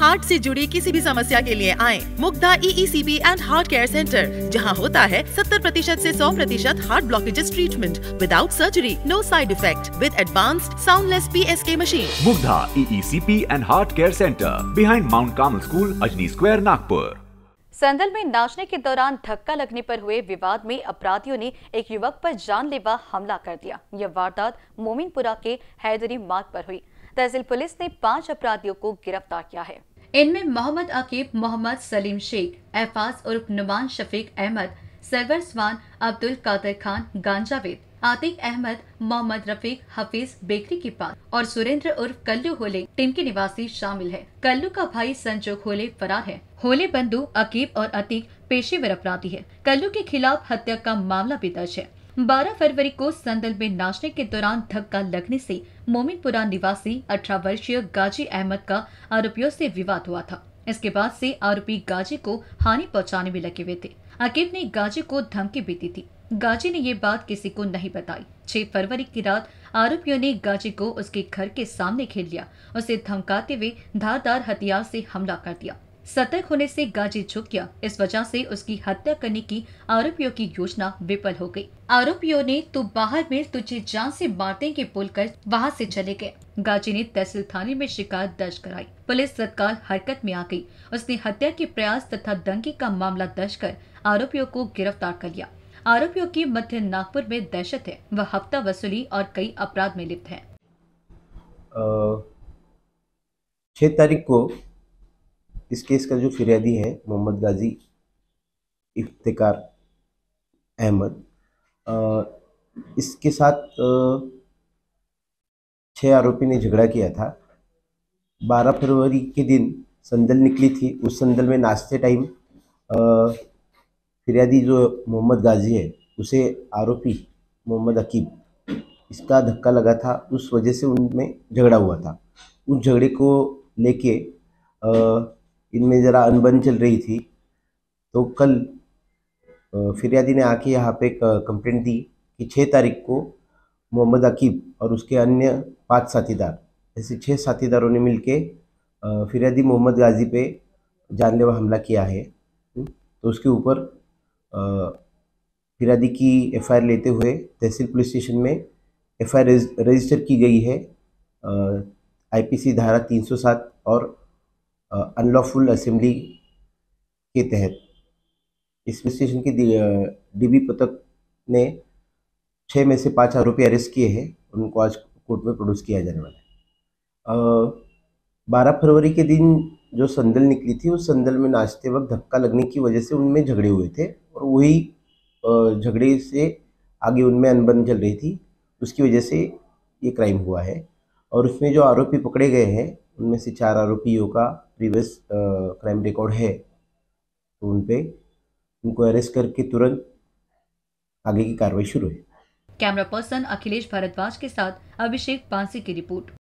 heart से जुड़ी किसी भी समस्या के लिए आए Mugdha EECB and heart care centre जहां होता है 70 प्रतिशत ऐसी सौ प्रतिशत heart blockages treatment without surgery no side effect with advanced soundless P S के machine Mugdha EECP and heart care centre behind mount Carmel school Ajni square Nagpur संदल में नाचने के दौरान धक्का लगने पर हुए विवाद में अपराधियों ने एक युवक पर जानलेवा हमला कर दिया यह वारदात मोमिनपुरा के हैदरी मार्ग पर हुई तहसील पुलिस ने पाँच अपराधियों को गिरफ्तार किया है इनमें मोहम्मद अकीब मोहम्मद सलीम शेख एफाज उर्फ नुमान शफीक अहमद सरवर स्वान अब्दुल कादर खान गांजावेद आतिक अहमद मोहम्मद रफीक हफीज बेकरी के पास और सुरेंद्र उर्फ कल्लू होले टीम के निवासी शामिल है कल्लू का भाई संजोक होले फरार है होले बंधु अकीब और अतीक पेशेवर अपराधी है कल्लू के खिलाफ हत्या का मामला भी दर्ज है 12 फरवरी को संदल में नाचने के दौरान धक्का लगने से मोमिनपुरा निवासी अठारह वर्षीय गाजी अहमद का आरोपियों से विवाद हुआ था इसके बाद से आरोपी गाजी को हानि पहुंचाने में लगे हुए थे अकीब ने गाजी को धमकी भी दी थी गाजी ने ये बात किसी को नहीं बताई छह फरवरी की रात आरोपियों ने गाजी को उसके घर के सामने घेर लिया उसे धमकाते हुए धारदार हथियार से हमला कर दिया सतर्क होने से गाजी झुक गया इस वजह से उसकी हत्या करने की आरोपियों की योजना विफल हो गई आरोपियों ने तू तो बाहर में तुझे जान से मारते बोल कर वहाँ से चले गए गाजी ने तहसील थाने में शिकायत दर्ज कराई पुलिस तत्काल हरकत में आ गई उसने हत्या के प्रयास तथा दंगे का मामला दर्ज कर आरोपियों को गिरफ्तार कर लिया आरोपियों की मध्य नागपुर में दहशत है वह हफ्ता वसूली और कई अपराध में लिप्त है छह तारीख को इस केस का जो फिरियादी है मोहम्मद गाजी इफ्तार अहमद इसके साथ छः आरोपी ने झगड़ा किया था बारह फरवरी के दिन संदल निकली थी उस संदल में नाश्ते टाइम फिरियादी जो मोहम्मद गाजी है उसे आरोपी मोहम्मद अकीब इसका धक्का लगा था उस वजह से उनमें झगड़ा हुआ था उस झगड़े को लेके इनमें ज़रा अनबन चल रही थी तो कल फिरियादी ने आके यहाँ पे कंप्लेंट दी कि छः तारीख को मोहम्मद अकीब और उसके अन्य पांच साथीदार ऐसे छः साथीदारों ने के फिरियादी मोहम्मद गाजी पे जानलेवा हमला किया है हम्म, तो उसके ऊपर फिरियादी की एफआईआर लेते हुए तहसील पुलिस स्टेशन में एफआईआर रजिस्टर की गई है आईपीसी धारा 307 और अनलॉफुल असेंबली के तहत इस स्टेशन की डीबी पतक ने छः में से पाँच आरोपी अरेस्ट किए हैं उनको आज कोर्ट में प्रोड्यूस किया जाने वाला है बारह फरवरी के दिन जो संदल निकली थी उस संदल में नाचते वक्त धक्का लगने की वजह से उनमें झगड़े हुए थे और वही झगड़े से आगे उनमें अनबन चल रही थी उसकी वजह से ये क्राइम हुआ है और उसमें जो आरोपी पकड़े गए हैं उनमें से चार आरोपियों का प्रीवियस क्राइम रिकॉर्ड है तो उन पर उनको अरेस्ट करके तुरंत आगे की कार्रवाई शुरू है कैमरा पर्सन अखिलेश भारद्वाज के साथ अभिषेक पांसी की रिपोर्ट